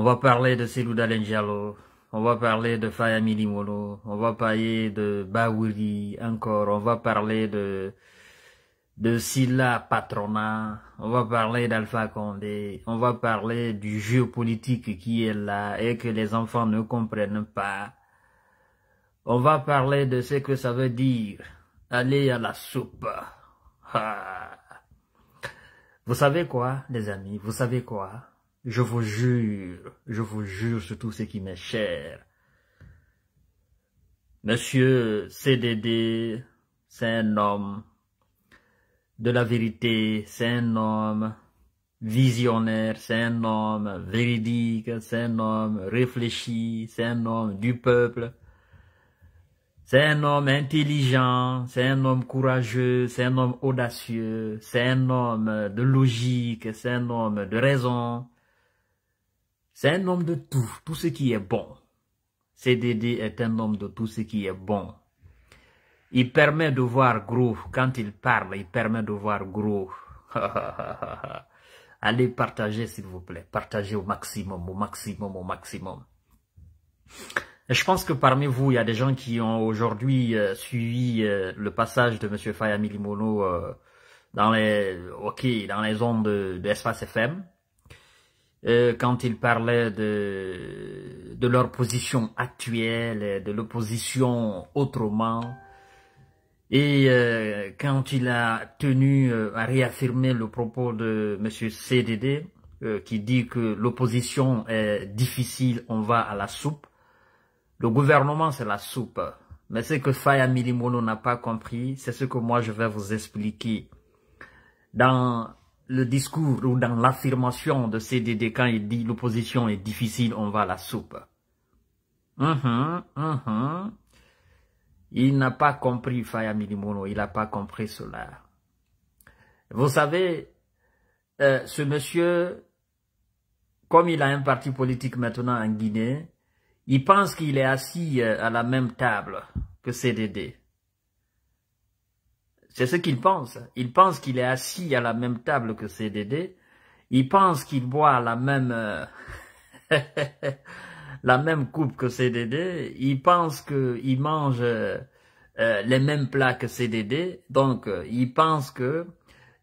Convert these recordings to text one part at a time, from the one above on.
On va parler de Selouda Lengialo, on va parler de Faya Limolo, on va parler de Baouri encore, on va parler de de Silla Patrona, on va parler d'Alpha Condé, on va parler du géopolitique qui est là et que les enfants ne comprennent pas. On va parler de ce que ça veut dire aller à la soupe. Ah. Vous savez quoi, les amis, vous savez quoi je vous jure, je vous jure sur tout ce qui m'est cher. Monsieur CDD, c'est un homme de la vérité, c'est un homme visionnaire, c'est un homme véridique, c'est un homme réfléchi, c'est un homme du peuple, c'est un homme intelligent, c'est un homme courageux, c'est un homme audacieux, c'est un homme de logique, c'est un homme de raison, c'est un homme de tout, tout ce qui est bon. CDD est un homme de tout ce qui est bon. Il permet de voir gros. Quand il parle, il permet de voir gros. Allez partager, s'il vous plaît. Partagez au maximum, au maximum, au maximum. Je pense que parmi vous, il y a des gens qui ont aujourd'hui euh, suivi euh, le passage de Monsieur Fayamili Limono euh, dans les, ok, dans les ondes d'Espace de, FM. Euh, quand il parlait de, de leur position actuelle, de l'opposition autrement, et euh, quand il a tenu euh, à réaffirmer le propos de M. CDD, qui dit que l'opposition est difficile, on va à la soupe, le gouvernement c'est la soupe. Mais ce que Faya Milimono n'a pas compris, c'est ce que moi je vais vous expliquer. Dans le discours ou dans l'affirmation de CDD quand il dit l'opposition est difficile, on va à la soupe. Mm-hmm, mm-hmm. Il n'a pas compris Faya Milimono, il n'a pas compris cela. Vous savez, euh, ce monsieur, comme il a un parti politique maintenant en Guinée, il pense qu'il est assis euh, à la même table que CDD. C'est ce qu'il pense. Il pense qu'il est assis à la même table que CDD. Il pense qu'il boit la même euh, la même coupe que CDD. Il pense qu'il mange euh, les mêmes plats que CDD. Donc, euh, il pense que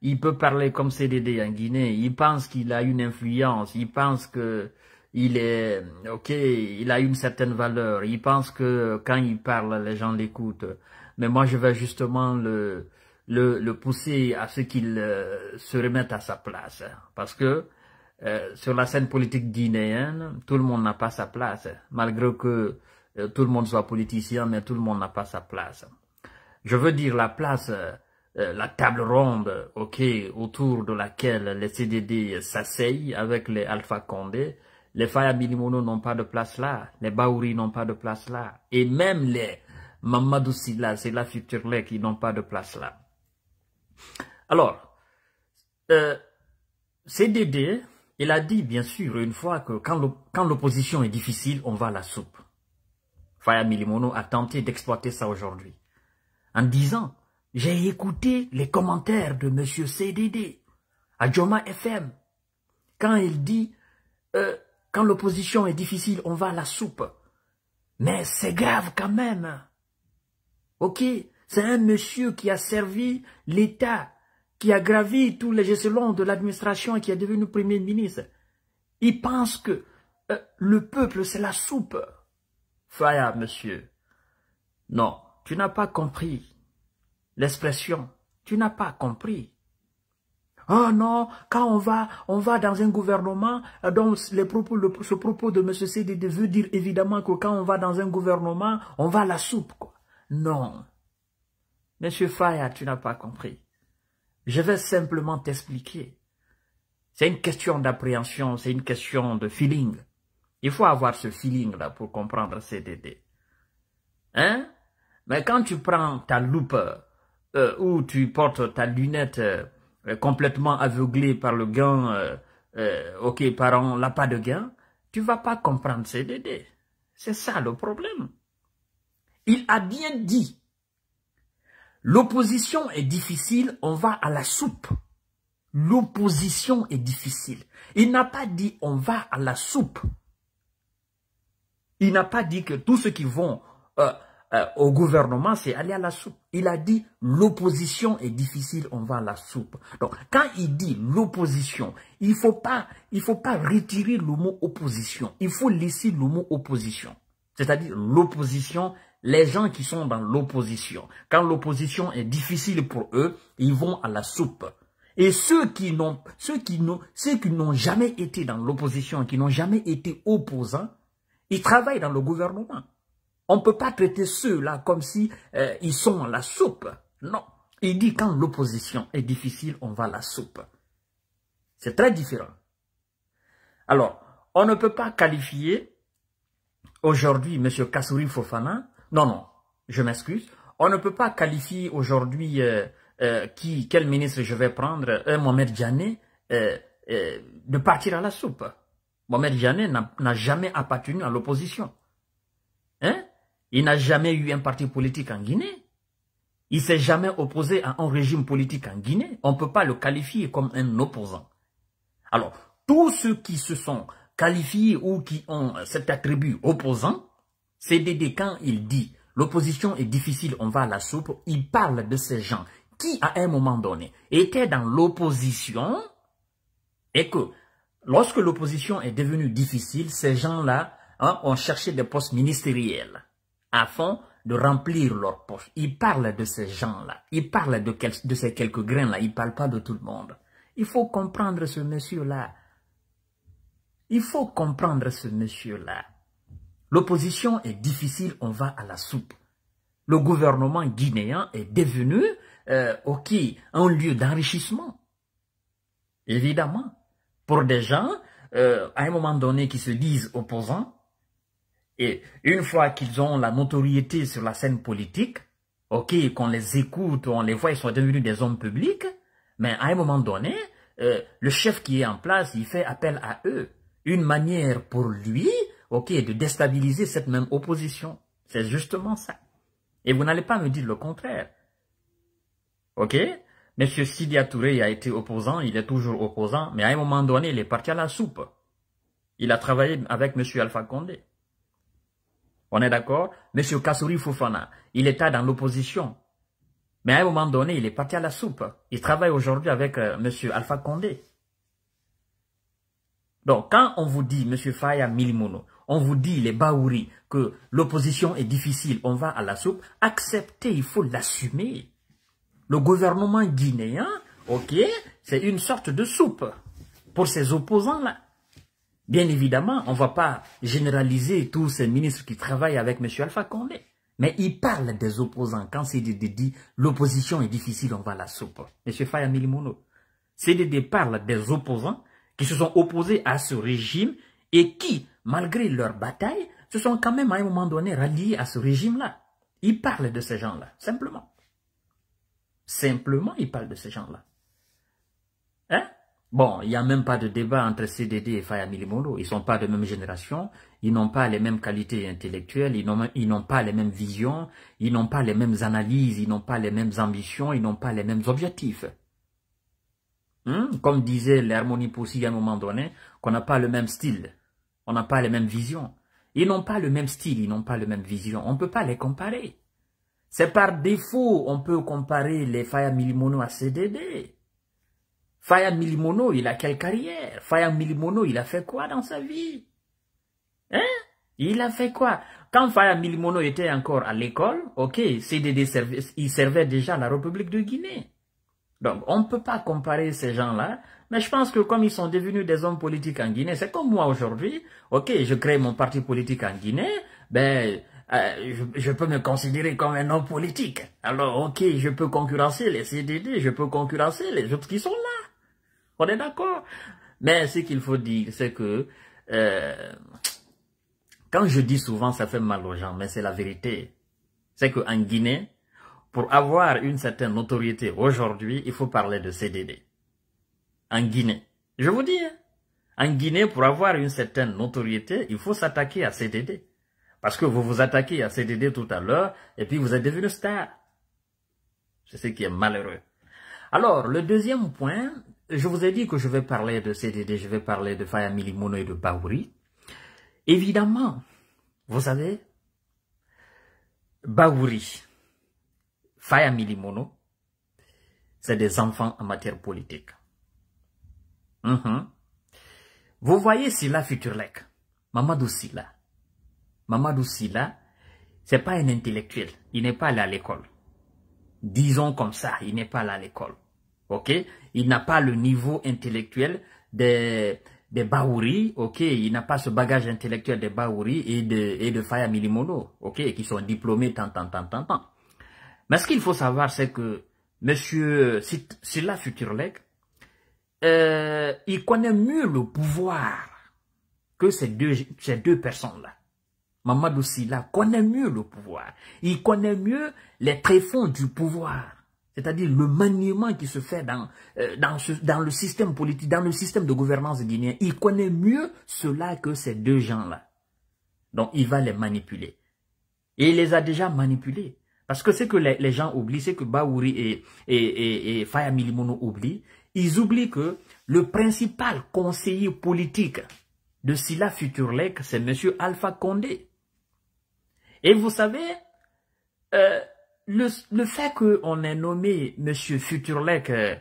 il peut parler comme CDD en Guinée. Il pense qu'il a une influence. Il pense que il est ok. Il a une certaine valeur. Il pense que quand il parle, les gens l'écoutent. Mais moi, je vais justement le le, le pousser à ce qu'il euh, se remette à sa place. Parce que euh, sur la scène politique guinéenne, tout le monde n'a pas sa place. Malgré que euh, tout le monde soit politicien, mais tout le monde n'a pas sa place. Je veux dire la place, la table ronde ok, autour de laquelle les CDD s'asseyent avec les Alpha Condé. Les Faya Bilimono n'ont pas de place là, les Baouri n'ont pas de place là, et même les Mamadou Silla, c'est la future qui n'ont pas de place là. Alors, euh, CDD, il a dit bien sûr une fois que quand l'opposition est difficile, on va à la soupe. Faya Milimono a tenté d'exploiter ça aujourd'hui. En disant, j'ai écouté les commentaires de M. CDD à Joma FM. Quand il dit, euh, quand l'opposition est difficile, on va à la soupe. Mais c'est grave quand même. Ok, c'est un monsieur qui a servi l'État, qui a gravi tous les échelons de l'administration et qui est devenu Premier ministre. Il pense que euh, le peuple, c'est la soupe. Faya, monsieur. Non, tu n'as pas compris l'expression. Tu n'as pas compris. Oh non, quand on va, on va dans un gouvernement, euh, donc propos, ce propos de Monsieur CDD veut dire évidemment que quand on va dans un gouvernement, on va à la soupe. Quoi. Non, Monsieur Faya, tu n'as pas compris. Je vais simplement t'expliquer. C'est une question d'appréhension, c'est une question de feeling. Il faut avoir ce feeling-là pour comprendre CDD. Hein Mais quand tu prends ta loupe euh, ou tu portes ta lunette euh, complètement aveuglée par le gain, euh, ok, par on pas de gain, tu vas pas comprendre CDD. C'est ça le problème. Il a bien dit L'opposition est difficile, on va à la soupe. L'opposition est difficile. Il n'a pas dit on va à la soupe. Il n'a pas dit que tous ceux qui vont euh, euh, au gouvernement, c'est aller à la soupe. Il a dit l'opposition est difficile, on va à la soupe. Donc, quand il dit l'opposition, il ne faut, pas, faut pas retirer le mot opposition. Il faut laisser le mot opposition. C'est-à-dire l'opposition les gens qui sont dans l'opposition, quand l'opposition est difficile pour eux, ils vont à la soupe. Et ceux qui n'ont, ceux qui ceux n'ont jamais été dans l'opposition, qui n'ont jamais été opposants, ils travaillent dans le gouvernement. On ne peut pas traiter ceux-là comme si euh, ils sont à la soupe. Non. Il dit quand l'opposition est difficile, on va à la soupe. C'est très différent. Alors, on ne peut pas qualifier aujourd'hui M. Kassouri Fofana non, non, je m'excuse. On ne peut pas qualifier aujourd'hui euh, euh, qui, quel ministre je vais prendre, un euh, Mohamed Djané, de partir à la soupe. Mohamed Djané n'a jamais appartenu à l'opposition. Hein? Il n'a jamais eu un parti politique en Guinée. Il s'est jamais opposé à un régime politique en Guinée. On ne peut pas le qualifier comme un opposant. Alors, tous ceux qui se sont qualifiés ou qui ont cet attribut opposant CDD, quand il dit l'opposition est difficile, on va à la soupe, il parle de ces gens qui, à un moment donné, étaient dans l'opposition et que lorsque l'opposition est devenue difficile, ces gens-là hein, ont cherché des postes ministériels afin de remplir leurs poches. Il parle de ces gens-là. Il parle de, de ces quelques grains-là. Il ne parle pas de tout le monde. Il faut comprendre ce monsieur-là. Il faut comprendre ce monsieur-là. L'opposition est difficile, on va à la soupe. Le gouvernement guinéen est devenu euh, un lieu d'enrichissement. Évidemment, pour des gens, euh, à un moment donné, qui se disent opposants, et une fois qu'ils ont la notoriété sur la scène politique, ok, qu'on les écoute, on les voit, ils sont devenus des hommes publics, mais à un moment donné, euh, le chef qui est en place, il fait appel à eux. Une manière pour lui ok, de déstabiliser cette même opposition. C'est justement ça. Et vous n'allez pas me dire le contraire. Ok Monsieur Sidia Touré a été opposant, il est toujours opposant, mais à un moment donné, il est parti à la soupe. Il a travaillé avec Monsieur Alpha Condé. On est d'accord Monsieur Kassouri Foufana, il était dans l'opposition. Mais à un moment donné, il est parti à la soupe. Il travaille aujourd'hui avec euh, Monsieur Alpha Condé. Donc, quand on vous dit, M. Faya Milimono, on vous dit, les Baouri, que l'opposition est difficile, on va à la soupe, acceptez, il faut l'assumer. Le gouvernement guinéen, ok, c'est une sorte de soupe pour ses opposants-là. Bien évidemment, on ne va pas généraliser tous ces ministres qui travaillent avec M. Alpha Condé. Mais il parle des opposants. Quand CDD dit l'opposition est difficile, on va à la soupe. M. Faya Milimono, CDD parle des opposants qui se sont opposés à ce régime et qui, malgré leur bataille, se sont quand même à un moment donné ralliés à ce régime-là. Ils parlent de ces gens-là, simplement. Simplement, ils parlent de ces gens-là. Hein? Bon, il n'y a même pas de débat entre CDD et Faya Milimolo. Ils ne sont pas de même génération, ils n'ont pas les mêmes qualités intellectuelles, ils n'ont pas les mêmes visions, ils n'ont pas les mêmes analyses, ils n'ont pas les mêmes ambitions, ils n'ont pas les mêmes objectifs. Hmm? Comme disait l'harmonie possible à un moment donné, qu'on n'a pas le même style, on n'a pas les mêmes visions. Ils n'ont pas le même style, ils n'ont pas la même vision. On ne peut pas les comparer. C'est par défaut on peut comparer les Faya Milimono à CDD. Faya Milimono, il a quelle carrière Faya Milimono, il a fait quoi dans sa vie Hein Il a fait quoi Quand Faya Milimono était encore à l'école, ok, CDD, il servait déjà la République de Guinée. Donc, on ne peut pas comparer ces gens-là, mais je pense que comme ils sont devenus des hommes politiques en Guinée, c'est comme moi aujourd'hui, ok, je crée mon parti politique en Guinée, ben, euh, je, peux me considérer comme un homme politique. Alors, ok, je peux concurrencer les CDD, je peux concurrencer les autres qui sont là. On est d'accord Mais ce qu'il faut dire, c'est que... Euh, quand je dis souvent, ça fait mal aux gens, mais c'est la vérité. C'est qu'en Guinée, pour avoir une certaine notoriété aujourd'hui, il faut parler de CDD. En Guinée. Je vous dis, hein. en Guinée, pour avoir une certaine notoriété, il faut s'attaquer à CDD. Parce que vous vous attaquez à CDD tout à l'heure, et puis vous êtes devenu star. C'est ce qui est malheureux. Alors, le deuxième point, je vous ai dit que je vais parler de CDD, je vais parler de Faya Mono et de Baouri. Évidemment, vous savez, Baouri, Faya Milimono, c'est des enfants en matière politique. Mhm. Vous voyez Silla Futurlek, Mamadou Silla. Mamadou Silla, c'est pas un intellectuel, il n'est pas allé à l'école. Disons comme ça, il n'est pas allé à l'école. Ok, il n'a pas le niveau intellectuel des des Baouri, ok, il n'a pas ce bagage intellectuel des Baouri et de et de Faya Milimono, ok, qui sont diplômés tant tant tant tant tant. Mais ce qu'il faut savoir, c'est que M. Silla Futurleg, euh, il connaît mieux le pouvoir que ces deux, ces deux personnes-là. Mamadou Silla connaît mieux le pouvoir. Il connaît mieux les tréfonds du pouvoir. C'est-à-dire le maniement qui se fait dans, euh, dans, dans le système politique, dans le système de gouvernance guinéen. Il connaît mieux cela que ces deux gens-là. Donc il va les manipuler. Et il les a déjà manipulés. Parce que c'est que les, gens oublient, c'est que Baouri et, et, Faya Milimono oublient, ils oublient que le principal conseiller politique de Silla Futurlec, c'est Monsieur Alpha Condé. Et vous savez, euh, le, le, fait qu'on ait nommé Monsieur Futurlec euh,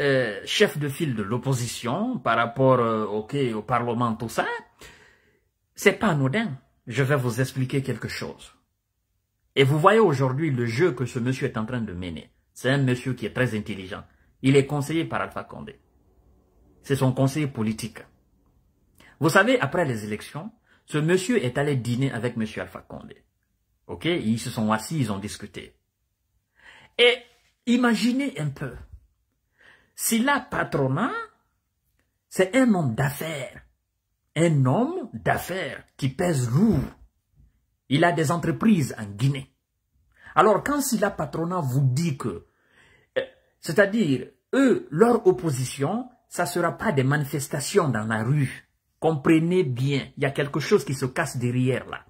euh, chef de file de l'opposition par rapport okay, au Parlement, tout ça, c'est pas anodin. Je vais vous expliquer quelque chose. Et vous voyez aujourd'hui le jeu que ce monsieur est en train de mener. C'est un monsieur qui est très intelligent. Il est conseillé par Alpha Condé. C'est son conseiller politique. Vous savez, après les élections, ce monsieur est allé dîner avec monsieur Alpha Condé. OK Ils se sont assis, ils ont discuté. Et imaginez un peu. Si la patronat, c'est un homme d'affaires, un homme d'affaires qui pèse lourd il a des entreprises en Guinée. Alors, quand si la patronat vous dit que, euh, c'est-à-dire, eux, leur opposition, ça ne sera pas des manifestations dans la rue. Comprenez bien, il y a quelque chose qui se casse derrière là.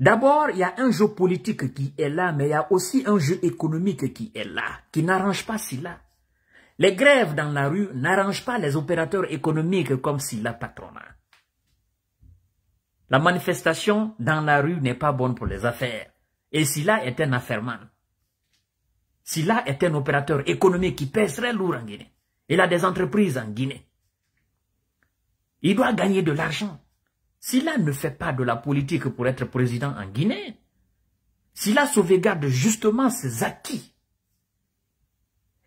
D'abord, il y a un jeu politique qui est là, mais il y a aussi un jeu économique qui est là, qui n'arrange pas Silla. Les grèves dans la rue n'arrangent pas les opérateurs économiques comme Silla la patronat. La manifestation dans la rue n'est pas bonne pour les affaires. Et Silla est un affairman. Silla est un opérateur économique qui pèse très lourd en Guinée. Il a des entreprises en Guinée. Il doit gagner de l'argent. Silla ne fait pas de la politique pour être président en Guinée. Silla sauvegarde justement ses acquis.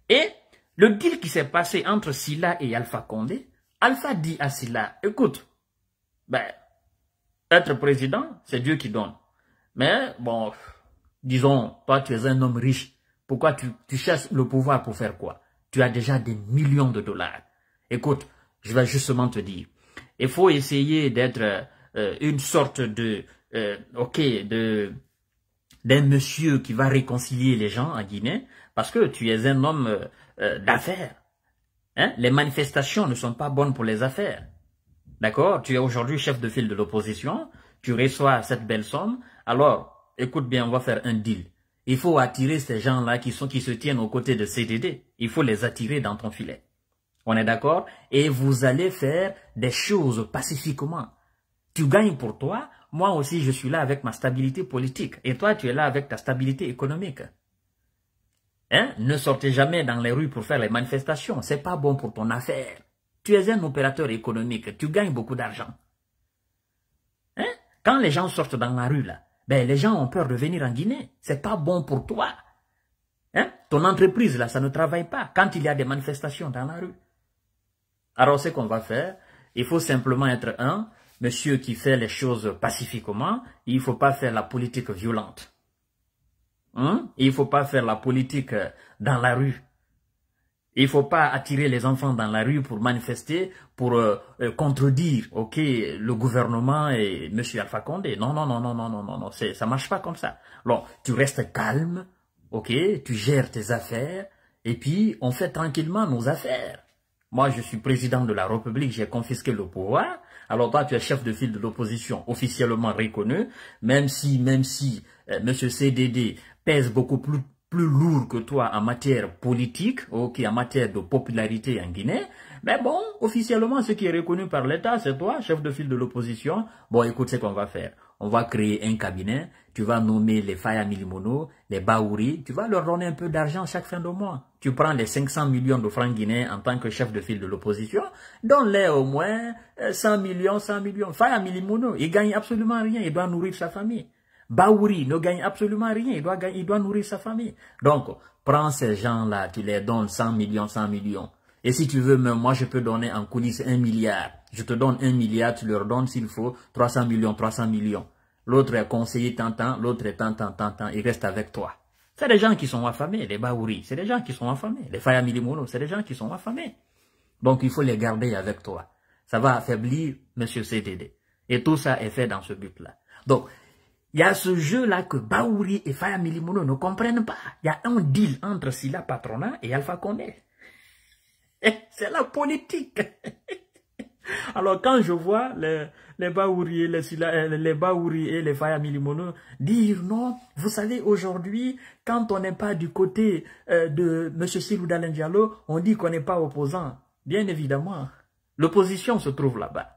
Et le deal qui s'est passé entre Silla et Alpha Condé, Alpha dit à Silla, écoute, ben, être président, c'est Dieu qui donne. Mais bon, disons, toi tu es un homme riche. Pourquoi tu, tu cherches le pouvoir pour faire quoi Tu as déjà des millions de dollars. Écoute, je vais justement te dire, il faut essayer d'être euh, une sorte de, euh, ok, de d'un monsieur qui va réconcilier les gens en Guinée, parce que tu es un homme euh, d'affaires. Hein? Les manifestations ne sont pas bonnes pour les affaires. D'accord Tu es aujourd'hui chef de file de l'opposition, tu reçois cette belle somme. Alors, écoute bien, on va faire un deal. Il faut attirer ces gens-là qui sont qui se tiennent aux côtés de CDD. Il faut les attirer dans ton filet. On est d'accord Et vous allez faire des choses pacifiquement. Tu gagnes pour toi. Moi aussi, je suis là avec ma stabilité politique. Et toi, tu es là avec ta stabilité économique. Hein? Ne sortez jamais dans les rues pour faire les manifestations. C'est pas bon pour ton affaire. Tu es un opérateur économique, tu gagnes beaucoup d'argent. Hein? Quand les gens sortent dans la rue, là, ben, les gens ont peur de venir en Guinée. C'est pas bon pour toi. Hein? Ton entreprise, là, ça ne travaille pas quand il y a des manifestations dans la rue. Alors, ce qu'on va faire, il faut simplement être un monsieur qui fait les choses pacifiquement. il ne faut pas faire la politique violente. Hein? il ne faut pas faire la politique dans la rue. Il ne faut pas attirer les enfants dans la rue pour manifester, pour euh, euh, contredire, ok, le gouvernement et M. Alpha Condé. Non, non, non, non, non, non, non, non, ça marche pas comme ça. Alors, tu restes calme, ok, tu gères tes affaires, et puis on fait tranquillement nos affaires. Moi, je suis président de la République, j'ai confisqué le pouvoir. Alors toi, tu es chef de file de l'opposition, officiellement reconnu, même si, même si euh, Monsieur CDD pèse beaucoup plus plus lourd que toi en matière politique, ok, en matière de popularité en Guinée. Mais bon, officiellement, ce qui est reconnu par l'État, c'est toi, chef de file de l'opposition. Bon, écoute ce qu'on va faire. On va créer un cabinet, tu vas nommer les Faya Milimono, les Baouri, tu vas leur donner un peu d'argent chaque fin de mois. Tu prends les 500 millions de francs guinéens en tant que chef de file de l'opposition, donne-les au moins 100 euh, millions, 100 millions. Faya Milimono, il gagne absolument rien, il doit nourrir sa famille. Baouri ne gagne absolument rien. Il doit, gagner, il doit nourrir sa famille. Donc, prends ces gens-là, tu les donnes 100 millions, 100 millions. Et si tu veux, même moi, je peux donner en coulisses 1 milliard. Je te donne 1 milliard, tu leur donnes, s'il faut, 300 millions, 300 millions. L'autre est conseiller tantant. l'autre est tantant, tantant. il reste avec toi. C'est des gens qui sont affamés, les Baouri, c'est des gens qui sont affamés, les Fayamilimono, c'est des gens qui sont affamés. Donc, il faut les garder avec toi. Ça va affaiblir M. CDD. Et tout ça est fait dans ce but-là. Donc, il y a ce jeu-là que Baouri et Faya Milimono ne comprennent pas. Il y a un deal entre Silla Patrona et Alpha Condé. C'est la politique. Alors quand je vois les, les Baouri et les, euh, les, Baouri et les Faya Milimono dire non, vous savez aujourd'hui, quand on n'est pas du côté euh, de M. Silou Diallo, on dit qu'on n'est pas opposant. Bien évidemment, l'opposition se trouve là-bas.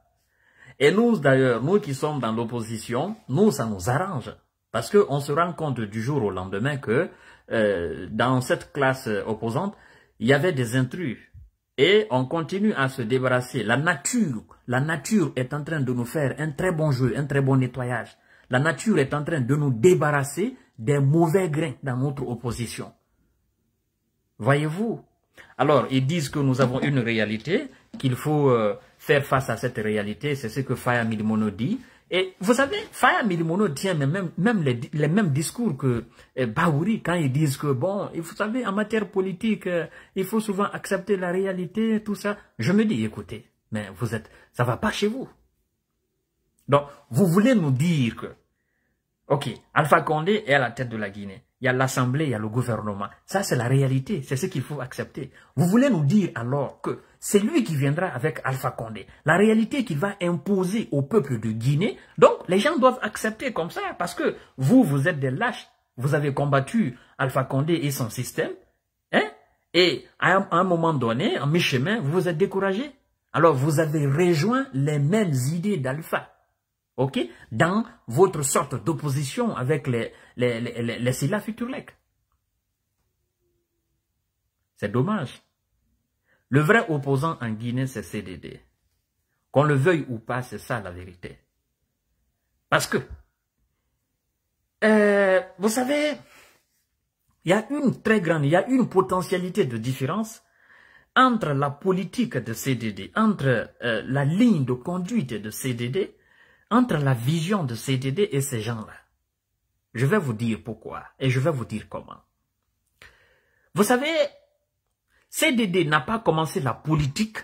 Et nous, d'ailleurs, nous qui sommes dans l'opposition, nous, ça nous arrange. Parce qu'on se rend compte du jour au lendemain que euh, dans cette classe opposante, il y avait des intrus. Et on continue à se débarrasser. La nature, la nature est en train de nous faire un très bon jeu, un très bon nettoyage. La nature est en train de nous débarrasser des mauvais grains dans notre opposition. Voyez-vous Alors, ils disent que nous avons une réalité, qu'il faut... Euh, faire face à cette réalité. C'est ce que Faya Milimono dit. Et vous savez, Faya Milimono tient même, même les, mêmes discours que eh, Baouri quand ils disent que, bon, vous savez, en matière politique, eh, il faut souvent accepter la réalité, tout ça. Je me dis, écoutez, mais vous êtes, ça va pas chez vous. Donc, vous voulez nous dire que, ok, Alpha Condé est à la tête de la Guinée il y a l'Assemblée, il y a le gouvernement. Ça, c'est la réalité, c'est ce qu'il faut accepter. Vous voulez nous dire alors que c'est lui qui viendra avec Alpha Condé. La réalité qu'il va imposer au peuple de Guinée. Donc, les gens doivent accepter comme ça parce que vous, vous êtes des lâches. Vous avez combattu Alpha Condé et son système. Hein? Et à un, moment donné, en mi-chemin, vous vous êtes découragé. Alors, vous avez rejoint les mêmes idées d'Alpha dans votre sorte d'opposition avec les, les, les, les C'est dommage. Le vrai opposant en Guinée, c'est CDD. Qu'on le veuille ou pas, c'est ça la vérité. Parce que, euh, vous savez, il y a une très grande, il y a une potentialité de différence entre la politique de CDD, entre euh, la ligne de conduite de CDD entre la vision de CDD et ces gens-là. Je vais vous dire pourquoi et je vais vous dire comment. Vous savez, CDD n'a pas commencé la politique.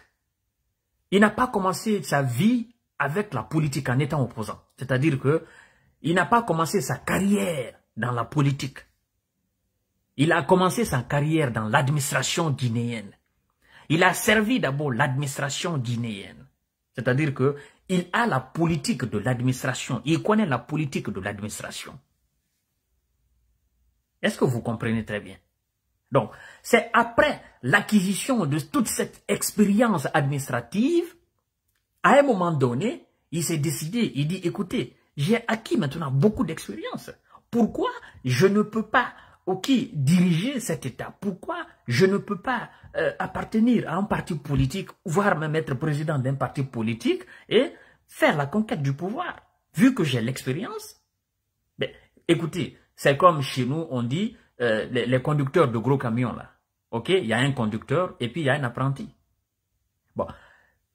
Il n'a pas commencé sa vie avec la politique en étant opposant. C'est-à-dire que il n'a pas commencé sa carrière dans la politique. Il a commencé sa carrière dans l'administration guinéenne. Il a servi d'abord l'administration guinéenne. C'est-à-dire que il a la politique de l'administration. Il connaît la politique de l'administration. Est-ce que vous comprenez très bien Donc, c'est après l'acquisition de toute cette expérience administrative, à un moment donné, il s'est décidé, il dit, écoutez, j'ai acquis maintenant beaucoup d'expérience. Pourquoi je ne peux pas ou qui dirigeait cet État. Pourquoi je ne peux pas euh, appartenir à un parti politique, voire même être président d'un parti politique et faire la conquête du pouvoir, vu que j'ai l'expérience ben, Écoutez, c'est comme chez nous, on dit euh, les, les, conducteurs de gros camions là. Ok, il y a un conducteur et puis il y a un apprenti. Bon,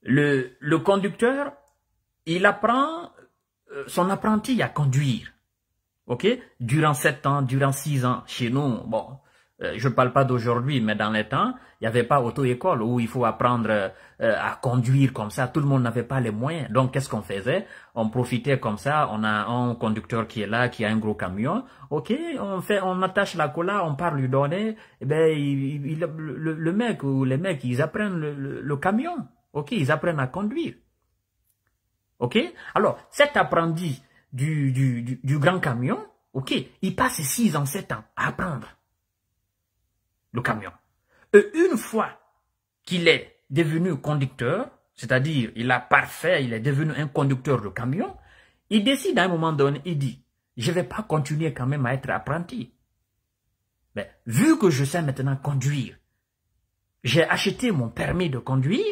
le, le conducteur, il apprend euh, son apprenti à conduire ok, durant sept ans, durant six ans, chez nous, bon, euh, je ne parle pas d'aujourd'hui, mais dans les temps, il n'y avait pas auto-école où il faut apprendre euh, à conduire comme ça. Tout le monde n'avait pas les moyens. Donc, qu'est-ce qu'on faisait On profitait comme ça. On a un conducteur qui est là, qui a un gros camion. Ok, on fait, on attache la cola, on part lui donner. Eh ben, il, le, mec ou les mecs, ils apprennent le, le, camion. Ok, ils apprennent à conduire. Ok. Alors, cet apprenti du, du, du, grand camion, ok, il passe 6 ans, 7 ans à apprendre le camion. Et une fois qu'il est devenu conducteur, c'est-à-dire il a parfait, il est devenu un conducteur de camion, il décide à un moment donné, il dit, je ne vais pas continuer quand même à être apprenti. Mais vu que je sais maintenant conduire, j'ai acheté mon permis de conduire,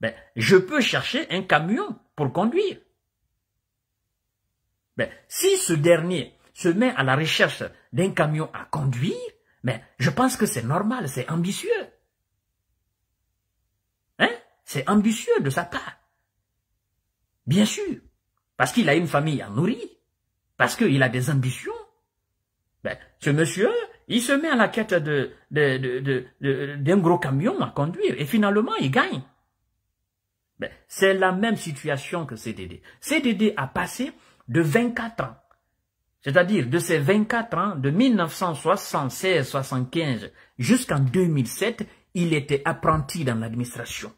ben, je peux chercher un camion pour conduire. Ben, si ce dernier se met à la recherche d'un camion à conduire, mais ben, je pense que c'est normal, c'est ambitieux. Hein? C'est ambitieux de sa part. Bien sûr. Parce qu'il a une famille à nourrir. Parce qu'il a des ambitions. Ben, ce monsieur, il se met à la quête de, d'un de, de, gros camion à conduire et finalement il gagne. Ben, c'est la même situation que CDD. CDD a passé de 24 ans. C'est-à-dire de ses 24 ans, de 1976-75 jusqu'en 2007, il était apprenti dans l'administration.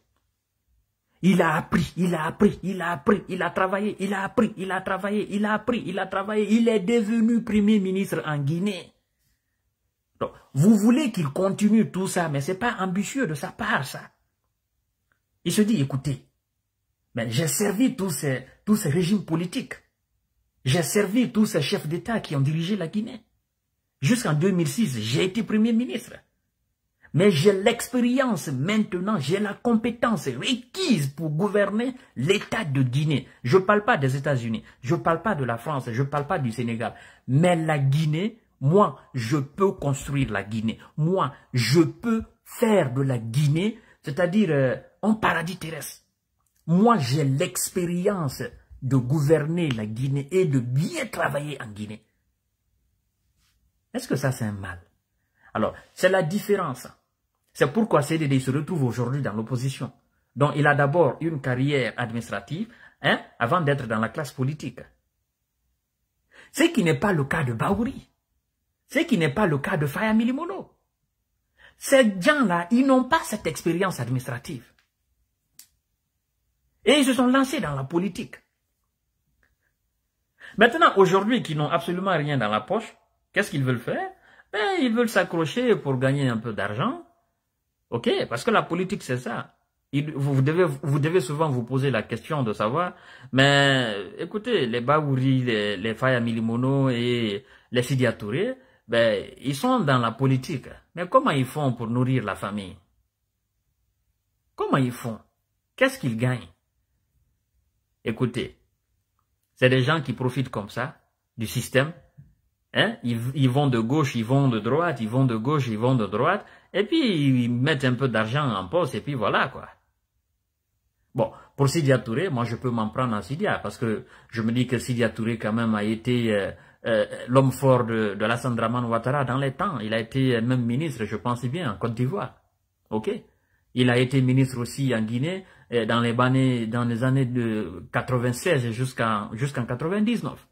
Il a appris, il a appris, il a appris, il a travaillé, il a appris, il a travaillé, il a appris, il a travaillé. Il est devenu premier ministre en Guinée. Donc, vous voulez qu'il continue tout ça, mais ce n'est pas ambitieux de sa part, ça. Il se dit, écoutez, mais j'ai servi tous ces, tous ces régimes politiques. J'ai servi tous ces chefs d'État qui ont dirigé la Guinée. Jusqu'en 2006, j'ai été Premier ministre. Mais j'ai l'expérience maintenant, j'ai la compétence requise pour gouverner l'État de Guinée. Je ne parle pas des États-Unis, je ne parle pas de la France, je ne parle pas du Sénégal. Mais la Guinée, moi, je peux construire la Guinée. Moi, je peux faire de la Guinée, c'est-à-dire euh, un paradis terrestre. Moi, j'ai l'expérience de gouverner la Guinée et de bien travailler en Guinée. Est-ce que ça, c'est un mal Alors, c'est la différence. C'est pourquoi CDD se retrouve aujourd'hui dans l'opposition. Donc, il a d'abord une carrière administrative hein, avant d'être dans la classe politique. Ce qui n'est pas le cas de Baouri. Ce qui n'est pas le cas de Faya Ces gens-là, ils n'ont pas cette expérience administrative. Et ils se sont lancés dans la politique. Maintenant, aujourd'hui, qui n'ont absolument rien dans la poche, qu'est-ce qu'ils veulent faire ben, Ils veulent s'accrocher pour gagner un peu d'argent. OK Parce que la politique, c'est ça. vous, devez, vous devez souvent vous poser la question de savoir, mais écoutez, les Baouri, les, les Faya et les Sidiatouré, ben, ils sont dans la politique. Mais comment ils font pour nourrir la famille Comment ils font Qu'est-ce qu'ils gagnent Écoutez, c'est des gens qui profitent comme ça du système. Hein? Ils, vont de gauche, ils vont de droite, ils vont de gauche, ils vont de droite, et puis ils mettent un peu d'argent en poste, et puis voilà quoi. Bon, pour Sidia Touré, moi je peux m'en prendre à Sidia, parce que je me dis que Sidia Touré quand même a été euh, euh, l'homme fort de, de l'Assandraman Ouattara dans les temps. Il a été euh, même ministre, je pense bien, en Côte d'Ivoire. Ok Il a été ministre aussi en Guinée, dans les années, dans les années de 96 jusqu'en jusqu'en 99.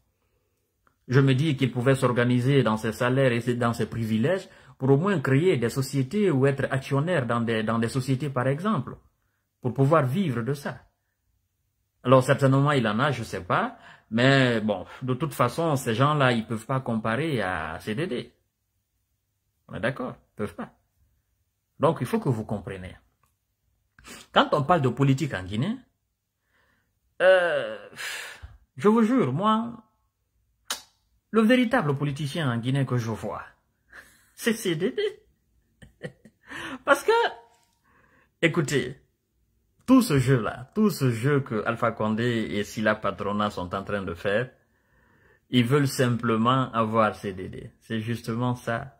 Je me dis qu'il pouvait s'organiser dans ses salaires et dans ses privilèges pour au moins créer des sociétés ou être actionnaire dans des, dans des sociétés, par exemple, pour pouvoir vivre de ça. Alors, certainement, il en a, je sais pas, mais bon, de toute façon, ces gens-là, ils peuvent pas comparer à CDD. On est d'accord? Ils peuvent pas. Donc, il faut que vous compreniez. Quand on parle de politique en Guinée, euh, je vous jure, moi, le véritable politicien en Guinée que je vois, c'est CDD. Parce que, écoutez, tout ce jeu-là, tout ce jeu que Alpha Condé et Sila Patrona sont en train de faire, ils veulent simplement avoir CDD. C'est justement ça.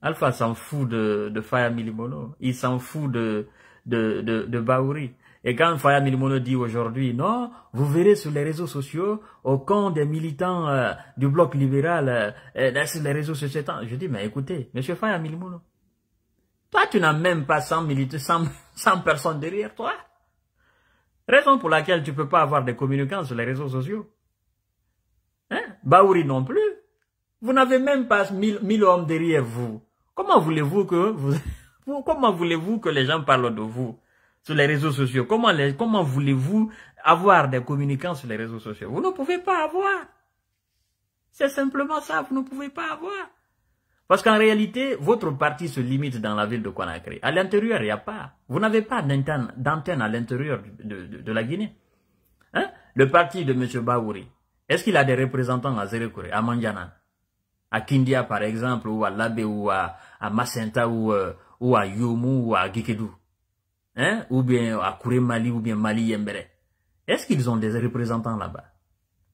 Alpha s'en fout de, de Faya Milimono. Il s'en fout de de, de, de Et quand Faya Milimono dit aujourd'hui, non, vous verrez sur les réseaux sociaux, au camp des militants euh, du bloc libéral, euh, euh sur les réseaux sociaux, je dis, mais écoutez, monsieur Faya Milimono, toi, tu n'as même pas 100 militants, 100, 100 personnes derrière toi. Raison pour laquelle tu peux pas avoir des communicants sur les réseaux sociaux. Hein? Baouri non plus. Vous n'avez même pas 1000 hommes derrière vous. Comment voulez-vous que vous comment voulez-vous que les gens parlent de vous sur les réseaux sociaux Comment, comment voulez-vous avoir des communicants sur les réseaux sociaux Vous ne pouvez pas avoir. C'est simplement ça, vous ne pouvez pas avoir. Parce qu'en réalité, votre parti se limite dans la ville de Conakry. À l'intérieur, il n'y a pas. Vous n'avez pas d'antenne à l'intérieur de, de, la Guinée. Hein? Le parti de M. Baouri, est-ce qu'il a des représentants à Zérekore, à Mandiana, à Kindia par exemple, ou à Labé, ou à, à ou, euh, ou à Yomou ou à Gikedou, hein, ou bien à Kouré Mali, ou bien Mali Yembere. Est-ce qu'ils ont des représentants là-bas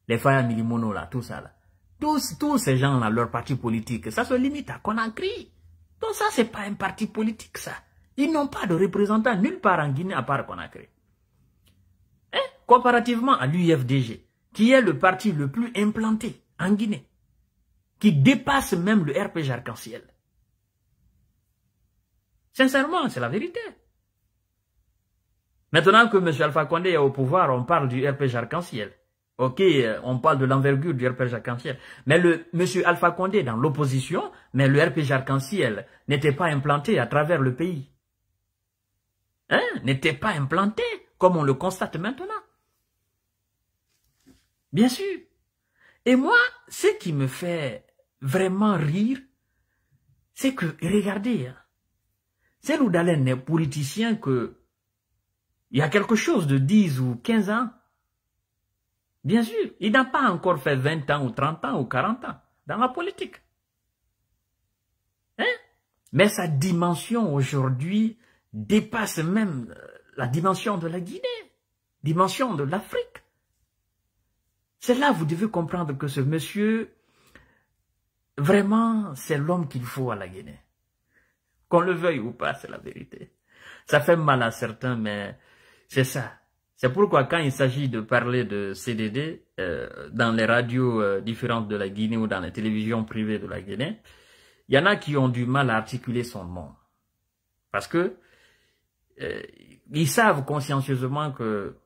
Les Faya là, tout ça, là. Tous, tous ces gens-là, leur parti politique, ça se limite à Conakry. Donc ça, c'est pas un parti politique, ça. Ils n'ont pas de représentants nulle part en Guinée à part Conakry. Hein? Comparativement à l'UFDG, qui est le parti le plus implanté en Guinée, qui dépasse même le RPG arc-en-ciel. Sincèrement, c'est la vérité. Maintenant que M. Alpha Condé est au pouvoir, on parle du RPG arc-en-ciel. Ok, euh, on parle de l'envergure du RPG arc-en-ciel. Mais le M. Alpha Condé dans l'opposition, mais le RPG arc-en-ciel n'était pas implanté à travers le pays. Hein? N'était pas implanté, comme on le constate maintenant. Bien sûr. Et moi, ce qui me fait vraiment rire, c'est que, regardez, hein, c'est d'aller un politicien que il y a quelque chose de 10 ou 15 ans. Bien sûr, il n'a pas encore fait 20 ans ou 30 ans ou 40 ans dans la politique. Hein? Mais sa dimension aujourd'hui dépasse même euh, la dimension de la Guinée, dimension de l'Afrique. C'est là vous devez comprendre que ce monsieur, vraiment, c'est l'homme qu'il faut à la Guinée. Qu'on le veuille ou pas, c'est la vérité. Ça fait mal à certains, mais c'est ça. C'est pourquoi quand il s'agit de parler de CDD euh, dans les radios euh, différentes de la Guinée ou dans les télévisions privées de la Guinée, il y en a qui ont du mal à articuler son nom. Parce que euh, ils savent consciencieusement que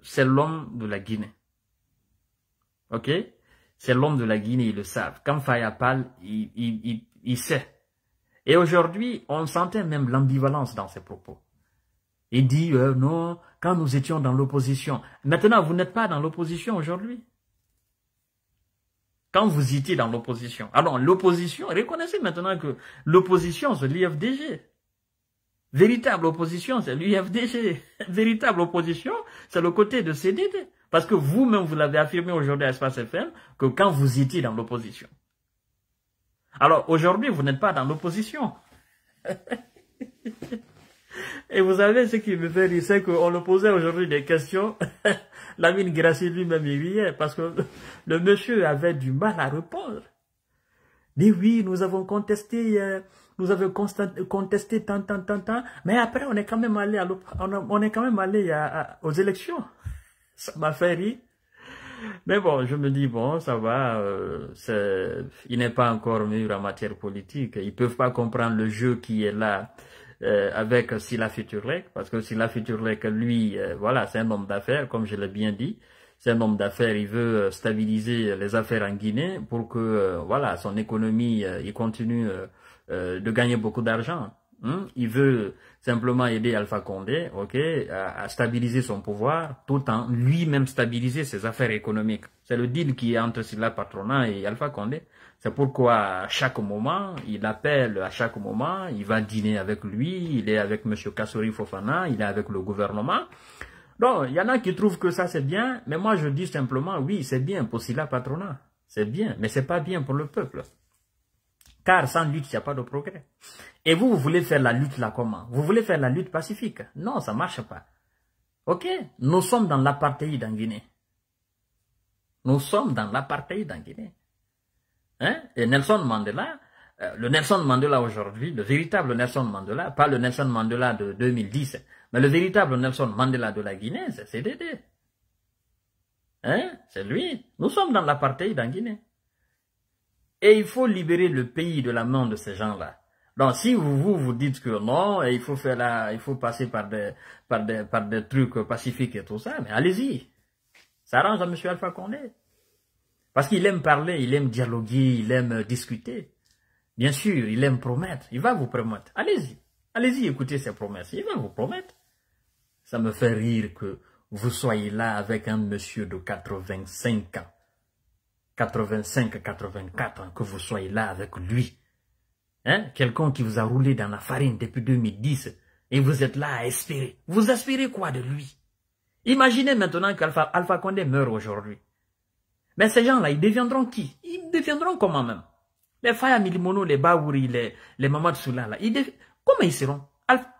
c'est l'homme de la Guinée. Ok C'est l'homme de la Guinée, ils le savent. Quand Faya parle, il sait. Et aujourd'hui, on sentait même l'ambivalence dans ses propos. Il dit, euh, non, quand nous étions dans l'opposition. Maintenant, vous n'êtes pas dans l'opposition aujourd'hui. Quand vous étiez dans l'opposition. Alors, l'opposition, reconnaissez maintenant que l'opposition, c'est l'IFDG. Véritable opposition, c'est l'UFDG. Véritable opposition, c'est le côté de CDD. Parce que vous-même, vous l'avez affirmé aujourd'hui à Espace FM, que quand vous étiez dans l'opposition, alors aujourd'hui, vous n'êtes pas dans l'opposition. Et vous savez ce qui me fait rire, c'est qu'on le posait aujourd'hui des questions. Lamine Gracie lui-même il est, parce que le monsieur avait du mal à répondre. Mais oui, nous avons contesté, euh, nous avons contesté tant, tant, tant, tant, mais après on est quand même allé, à, on, est quand même allé aux élections. Ça m'a fait rire. Mais bon, je me dis, bon, ça va, euh, il n'est pas encore mûr en matière politique. Ils peuvent pas comprendre le jeu qui est là euh, avec Sila Futurlec, parce que Sila Futurlec, lui, euh, voilà, c'est un homme d'affaires, comme je l'ai bien dit. C'est un homme d'affaires, il veut stabiliser les affaires en Guinée pour que, voilà, son économie, il continue de gagner beaucoup d'argent. Hmm? Il veut simplement aider Alpha Condé à, stabiliser son pouvoir tout en lui-même stabiliser ses affaires économiques. C'est le deal qui est entre Silla Patrona et Alpha Condé. C'est pourquoi à chaque moment, il appelle à chaque moment, il va dîner avec lui, il est avec M. Kassori Fofana, il est avec le gouvernement. Donc, il y en a qui trouvent que ça c'est bien, mais moi je dis simplement, oui, c'est bien pour Silla Patrona, c'est bien, mais ce n'est pas bien pour le peuple. Car sans lutte, il n'y a pas de progrès. Et vous, vous voulez faire la lutte là comment Vous voulez faire la lutte pacifique Non, ça ne marche pas. Ok Nous sommes dans l'apartheid en Guinée. Nous sommes dans l'apartheid en Guinée. Hein? Et Nelson Mandela, euh, le Nelson Mandela aujourd'hui, le véritable Nelson Mandela, pas le Nelson Mandela de 2010, mais le véritable Nelson Mandela de la Guinée, c'est Dédé. Hein? C'est lui. Nous sommes dans l'apartheid en Guinée. Et il faut libérer le pays de la main de ces gens-là. Donc, si vous, vous, dites que non, il faut faire la, il faut passer par des, par des, par des trucs pacifiques et tout ça, mais allez-y. Ça arrange à M. Alpha Condé. Parce qu'il aime parler, il aime dialoguer, il aime discuter. Bien sûr, il aime promettre. Il va vous promettre. Allez-y. Allez-y, écoutez ses promesses. Il va vous promettre. Ça me fait rire que vous soyez là avec un monsieur de 85 ans 85-84, hein, que vous soyez là avec lui. Hein? Quelqu'un qui vous a roulé dans la farine depuis 2010 et vous êtes là à espérer. Vous aspirez quoi de lui Imaginez maintenant qu'Alpha Alpha Condé meurt aujourd'hui. Mais ces gens-là, ils deviendront qui Ils deviendront comment même Les Faya Milimono, les Baouri, les, les Mamad Soula, là, ils comment ils seront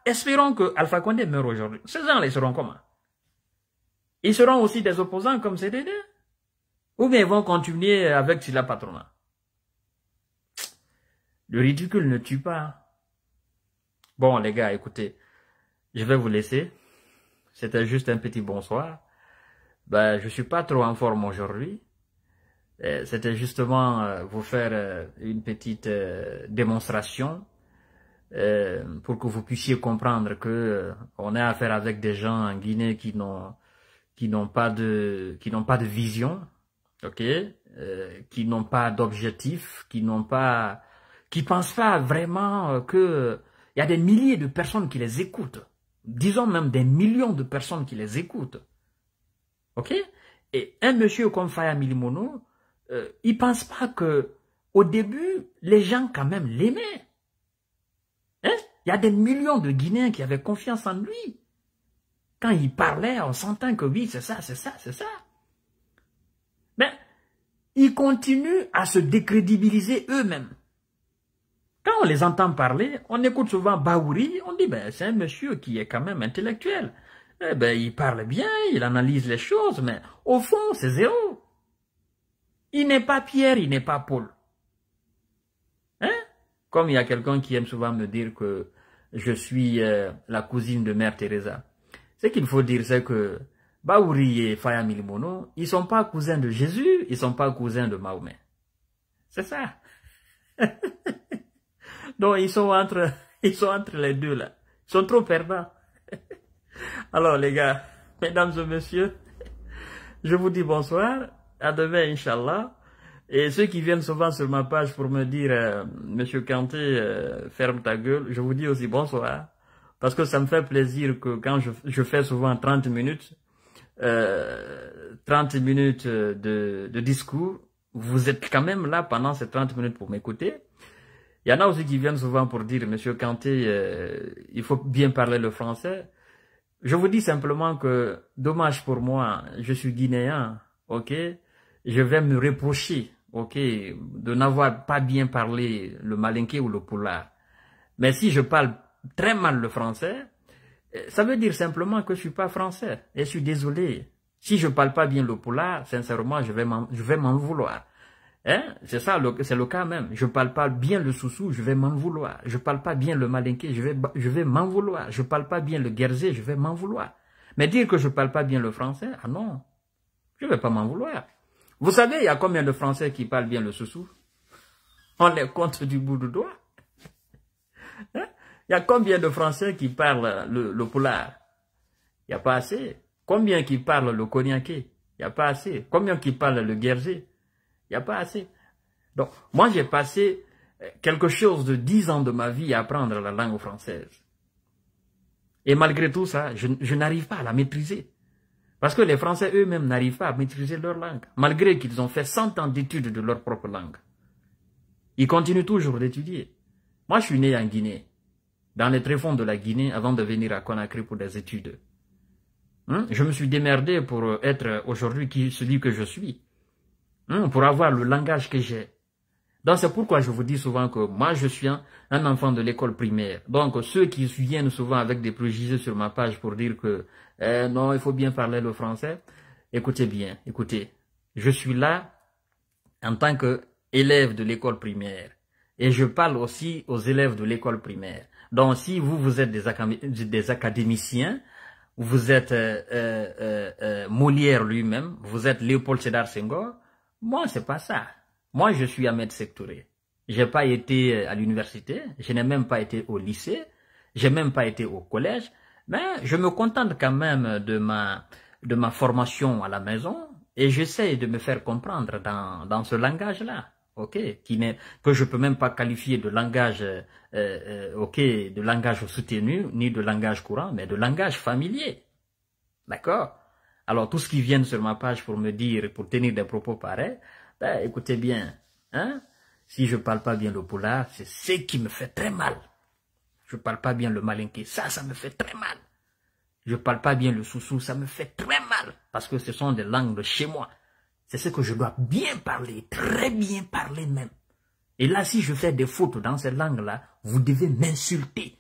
Espérons que Alpha Condé meurt aujourd'hui. Ces gens-là, ils seront comment Ils seront aussi des opposants comme CDD ou bien ils vont continuer avec la patronat. Le ridicule ne tue pas. Bon, les gars, écoutez, je vais vous laisser. C'était juste un petit bonsoir. Ben, je suis pas trop en forme aujourd'hui. Euh, c'était justement euh, vous faire euh, une petite démonstration pour que vous puissiez comprendre que on a affaire avec des gens en Guinée qui n'ont qui n'ont pas de qui n'ont pas de vision, ok, euh, qui n'ont pas d'objectif, qui n'ont pas, qui pensent pas vraiment euh, que il y a des milliers de personnes qui les écoutent, disons même des millions de personnes qui les écoutent, ok. Et un monsieur comme Faya Milimono, euh, il pense pas que au début les gens quand même l'aimaient. Hein? Il y a des millions de Guinéens qui avaient confiance en lui. Quand il parlait, on s'entend que oui, c'est ça, c'est ça, c'est ça ils continuent à se décrédibiliser eux-mêmes. Quand on les entend parler, on écoute souvent Baouri, on dit ben, c'est un monsieur qui est quand même intellectuel. Eh ben, il parle bien, il analyse les choses, mais au fond, c'est zéro. Il n'est pas Pierre, il n'est pas Paul. Hein? Comme il y a quelqu'un qui aime souvent me dire que je suis euh, la cousine de Mère Teresa. Ce qu'il faut dire, c'est que Baouri et Faya ils sont pas cousins de Jésus, ils sont pas cousins de Mahomet. C'est ça. Donc ils sont entre, ils sont entre les deux là. Ils sont trop perdants. Alors les gars, mesdames et messieurs, je vous dis bonsoir. À demain, inshallah. Et ceux qui viennent souvent sur ma page pour me dire, euh, Monsieur Kanté, euh, ferme ta gueule, je vous dis aussi bonsoir. Parce que ça me fait plaisir que quand je, je fais souvent 30 minutes, 30 euh, minutes de, de, discours, vous êtes quand même là pendant ces 30 minutes pour m'écouter. Il y en a aussi qui viennent souvent pour dire, Monsieur Kanté, euh, il faut bien parler le français. Je vous dis simplement que, dommage pour moi, je suis guinéen, ok Je vais me reprocher, ok, de n'avoir pas bien parlé le malinqué ou le poula Mais si je parle très mal le français, ça veut dire simplement que je suis pas français. Et je suis désolé. Si je parle pas bien le polar, sincèrement, je vais m'en vouloir. Hein? C'est ça, c'est le cas même. Je parle pas bien le soussou, je vais m'en vouloir. Je parle pas bien le malinqué, je vais, je vais m'en vouloir. Je ne parle pas bien le guerzé, je vais m'en vouloir. Mais dire que je ne parle pas bien le français, ah non, je ne vais pas m'en vouloir. Vous savez, il y a combien de Français qui parlent bien le soussou On est contre du bout du doigt. Il y a combien de Français qui parlent le, le polar Il n'y a pas assez. Combien qui parlent le Konyaké? Il n'y a pas assez. Combien qui parlent le Guerzé? Il n'y a pas assez. Donc, moi, j'ai passé euh, quelque chose de dix ans de ma vie à apprendre la langue française. Et malgré tout ça, je, n'arrive pas à la maîtriser. Parce que les Français eux-mêmes n'arrivent pas à maîtriser leur langue, malgré qu'ils ont fait cent ans d'études de leur propre langue. Ils continuent toujours d'étudier. Moi, je suis né en Guinée dans les tréfonds de la Guinée avant de venir à Conakry pour des études. Hein? Je me suis démerdé pour euh, être aujourd'hui celui que je suis, hein? pour avoir le langage que j'ai. Donc c'est pourquoi je vous dis souvent que moi je suis un, enfant de l'école primaire. Donc ceux qui viennent souvent avec des préjugés sur ma page pour dire que eh non, il faut bien parler le français, écoutez bien, écoutez, je suis là en tant qu'élève de l'école primaire. Et je parle aussi aux élèves de l'école primaire. Donc si vous, vous êtes des, des académiciens, vous êtes euh euh, euh, euh, Molière lui-même, vous êtes Léopold Sédar Senghor, moi, c'est pas ça. Moi, je suis Ahmed Sektouré. J'ai pas été euh, à l'université, je n'ai même pas été au lycée, j'ai même pas été au collège, mais je me contente quand même de ma, de ma formation à la maison et j'essaie de me faire comprendre dans, dans ce langage-là ok, qui que je peux même pas qualifier de langage, euh, euh, ok, de langage soutenu, ni de langage courant, mais de langage familier. D'accord Alors, tout ce qui vient sur ma page pour me dire, pour tenir des propos pareils, ben, écoutez bien, hein si je parle pas bien le polar, c'est ce qui me fait très mal. Je parle pas bien le malinqué, ça, ça me fait très mal. Je parle pas bien le soussou, ça me fait très mal, parce que ce sont des langues de chez moi c'est ce que je dois bien parler, très bien parler même. Et là, si je fais des fautes dans cette langue-là, vous devez m'insulter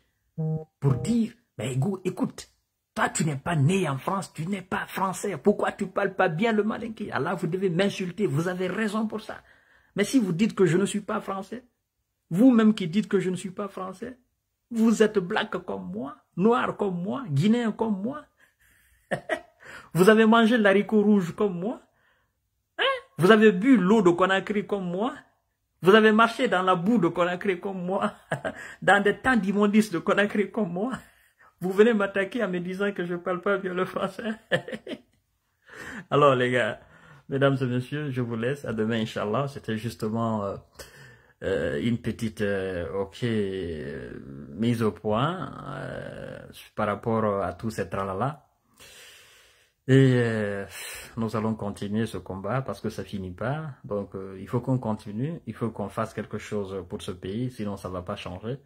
pour dire, ben, écoute, toi, tu n'es pas né en France, tu n'es pas français, pourquoi tu ne parles pas bien le malinqué Alors, ah vous devez m'insulter, vous avez raison pour ça. Mais si vous dites que je ne suis pas français, vous-même qui dites que je ne suis pas français, vous êtes black comme moi, noir comme moi, guinéen comme moi. vous avez mangé l'haricot rouge comme moi. Vous avez bu l'eau de Conakry comme moi Vous avez marché dans la boue de Conakry comme moi Dans des temps d'immondices de Conakry comme moi Vous venez m'attaquer en me disant que je ne parle pas bien le français Alors les gars, mesdames et messieurs, je vous laisse. À demain, Inch'Allah. C'était justement... Euh, euh, une petite euh, ok mise au point par rapport à tout ces tralala et euh, nous allons continuer ce combat parce que ça finit pas. Donc euh, il faut qu'on continue, il faut qu'on fasse quelque chose pour ce pays, sinon ça va pas changer.